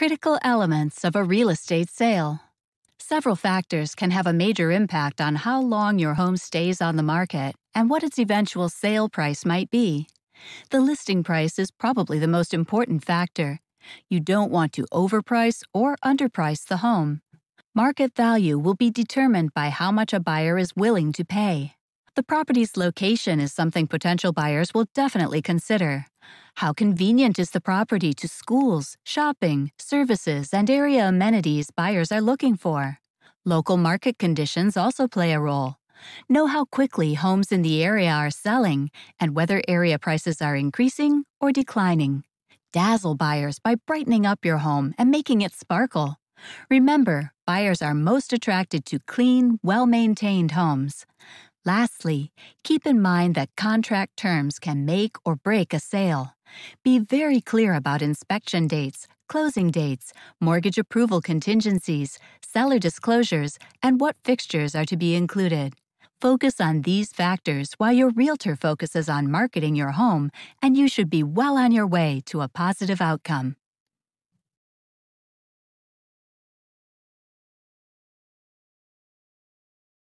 Critical elements of a real estate sale. Several factors can have a major impact on how long your home stays on the market and what its eventual sale price might be. The listing price is probably the most important factor. You don't want to overprice or underprice the home. Market value will be determined by how much a buyer is willing to pay. The property's location is something potential buyers will definitely consider. How convenient is the property to schools, shopping, services, and area amenities buyers are looking for? Local market conditions also play a role. Know how quickly homes in the area are selling and whether area prices are increasing or declining. Dazzle buyers by brightening up your home and making it sparkle. Remember, buyers are most attracted to clean, well maintained homes. Lastly, keep in mind that contract terms can make or break a sale. Be very clear about inspection dates, closing dates, mortgage approval contingencies, seller disclosures, and what fixtures are to be included. Focus on these factors while your realtor focuses on marketing your home, and you should be well on your way to a positive outcome.